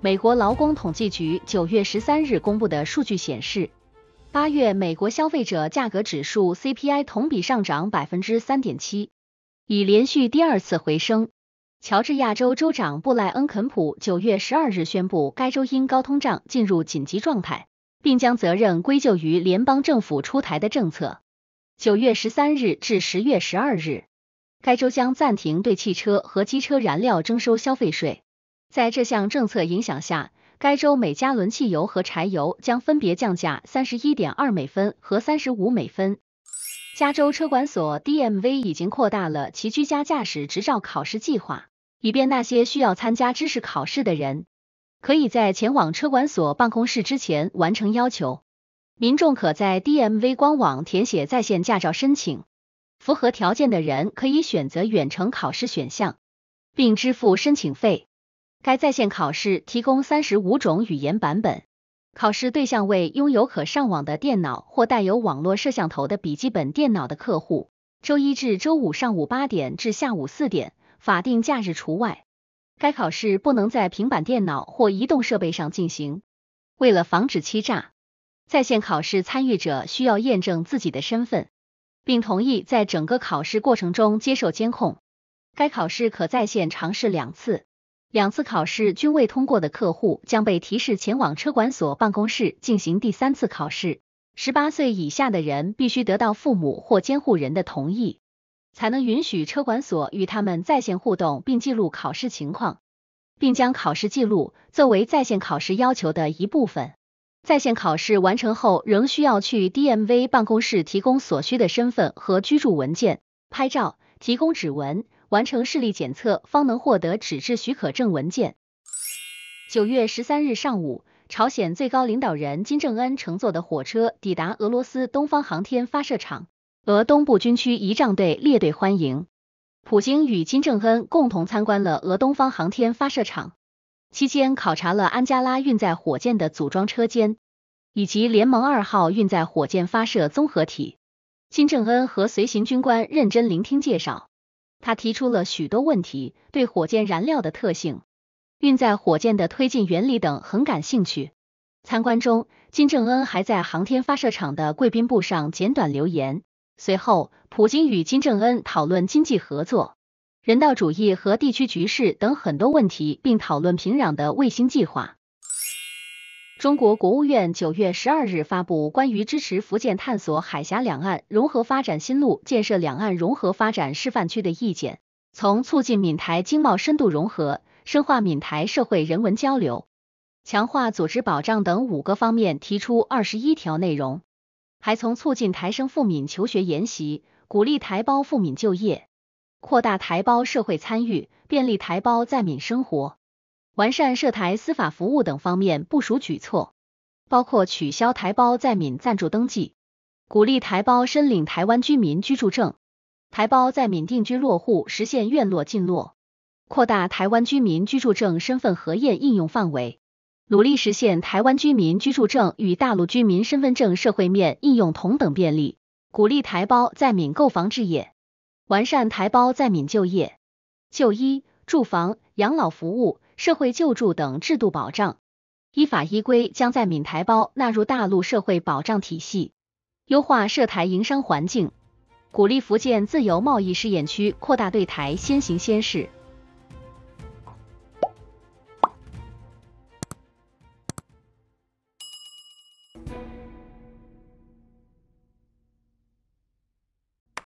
美国劳工统计局九月十三日公布的数据显示，八月美国消费者价格指数 CPI 同比上涨百分之三点七，已连续第二次回升。乔治亚州州长布莱恩·肯普九月十二日宣布，该州因高通胀进入紧急状态，并将责任归咎于联邦政府出台的政策。九月十三日至十月十二日，该州将暂停对汽车和机车燃料征收消费税。在这项政策影响下，该州每加仑汽油和柴油将分别降价三十一点二美分和三十五美分。加州车管所 （DMV） 已经扩大了其居家驾驶执照考试计划，以便那些需要参加知识考试的人可以在前往车管所办公室之前完成要求。民众可在 DMV 官网填写在线驾照申请，符合条件的人可以选择远程考试选项，并支付申请费。该在线考试提供三十五种语言版本，考试对象为拥有可上网的电脑或带有网络摄像头的笔记本电脑的客户。周一至周五上午八点至下午四点（法定假日除外），该考试不能在平板电脑或移动设备上进行。为了防止欺诈，在线考试参与者需要验证自己的身份，并同意在整个考试过程中接受监控。该考试可在线尝试两次。两次考试均未通过的客户将被提示前往车管所办公室进行第三次考试。十八岁以下的人必须得到父母或监护人的同意，才能允许车管所与他们在线互动并记录考试情况，并将考试记录作为在线考试要求的一部分。在线考试完成后，仍需要去 DMV 办公室提供所需的身份和居住文件、拍照、提供指纹。完成视力检测，方能获得纸质许可证文件。九月十三日上午，朝鲜最高领导人金正恩乘坐的火车抵达俄罗斯东方航天发射场，俄东部军区仪仗队列队欢迎。普京与金正恩共同参观了俄东方航天发射场，期间考察了安加拉运载火箭的组装车间以及联盟二号运载火箭发射综合体。金正恩和随行军官认真聆听介绍。他提出了许多问题，对火箭燃料的特性、运载火箭的推进原理等很感兴趣。参观中，金正恩还在航天发射场的贵宾部上简短留言。随后，普京与金正恩讨论经济合作、人道主义和地区局势等很多问题，并讨论平壤的卫星计划。中国国务院九月十二日发布关于支持福建探索海峡两岸融合发展新路、建设两岸融合发展示范区的意见，从促进闽台经贸深度融合、深化闽台社会人文交流、强化组织保障等五个方面提出二十一条内容，还从促进台生赴闽求学研习、鼓励台胞赴闽就业、扩大台胞社会参与、便利台胞在闽生活。完善涉台司法服务等方面部署举措，包括取消台胞在闽暂住登记，鼓励台胞申领台湾居民居住证，台胞在闽定居落户实现院落进落，扩大台湾居民居住证身份核验应用范围，努力实现台湾居民居住证与大陆居民身份证社会面应用同等便利，鼓励台胞在闽购房置业，完善台胞在闽就业、就医、住房、养老服务。社会救助等制度保障，依法依规将在闽台胞纳入大陆社会保障体系，优化涉台营商环境，鼓励福建自由贸易试验区扩大对台先行先试。